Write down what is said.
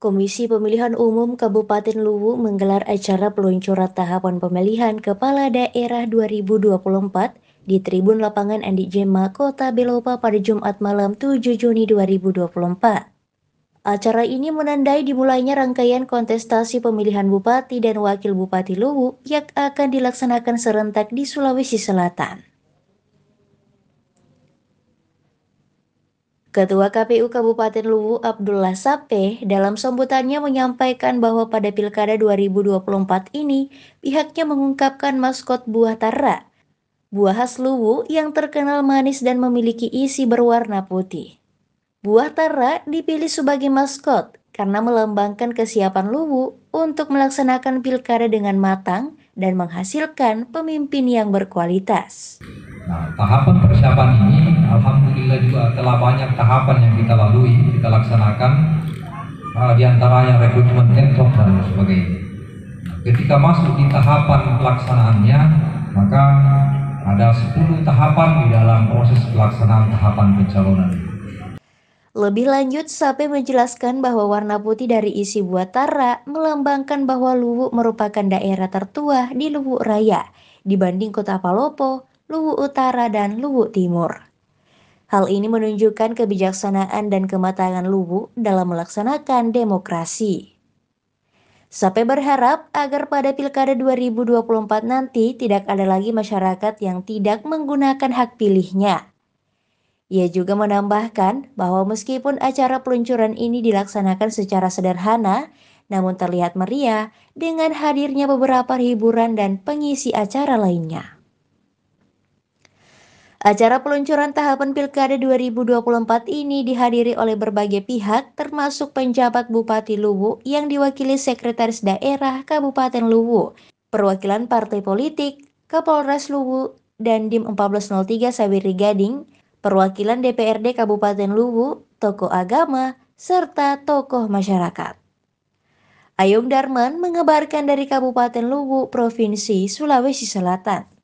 Komisi Pemilihan Umum Kabupaten Luwu menggelar acara peluncuran tahapan pemilihan kepala daerah 2024 di Tribun Lapangan Andi Jema, Kota Belopa pada Jumat malam 7 Juni 2024. Acara ini menandai dimulainya rangkaian kontestasi pemilihan Bupati dan Wakil Bupati Luwu yang akan dilaksanakan serentak di Sulawesi Selatan. Ketua KPU Kabupaten Luwu Abdullah Sape dalam sambutannya menyampaikan bahwa pada Pilkada 2024 ini pihaknya mengungkapkan maskot buah tara, buah khas Luwu yang terkenal manis dan memiliki isi berwarna putih. Buah tara dipilih sebagai maskot karena melambangkan kesiapan Luwu untuk melaksanakan pilkada dengan matang dan menghasilkan pemimpin yang berkualitas. Nah, tahapan persiapan ini alhamdulillah juga telah banyak tahapan yang kita lalui, kita laksanakan uh, di yang rekrutmen entok dan sebagainya. Ketika masuk di tahapan pelaksanaannya, maka ada 10 tahapan di dalam proses pelaksanaan tahapan pencalonan. Lebih lanjut, Sape menjelaskan bahwa warna putih dari isi buah Tara melambangkan bahwa Luwu merupakan daerah tertua di Luwu Raya dibanding kota Palopo, Luwu Utara, dan Luwu Timur. Hal ini menunjukkan kebijaksanaan dan kematangan Luwu dalam melaksanakan demokrasi. Sape berharap agar pada Pilkada 2024 nanti tidak ada lagi masyarakat yang tidak menggunakan hak pilihnya. Ia juga menambahkan bahwa meskipun acara peluncuran ini dilaksanakan secara sederhana, namun terlihat meriah dengan hadirnya beberapa hiburan dan pengisi acara lainnya. Acara peluncuran tahapan Pilkada 2024 ini dihadiri oleh berbagai pihak termasuk penjabat Bupati Luwu yang diwakili Sekretaris Daerah Kabupaten Luwu, perwakilan partai politik, Kapolres Luwu, dan Dim 1403 Sawiri Gading, perwakilan DPRD Kabupaten Luwu, tokoh agama, serta tokoh masyarakat. Ayung Darman mengabarkan dari Kabupaten Luwu, Provinsi Sulawesi Selatan.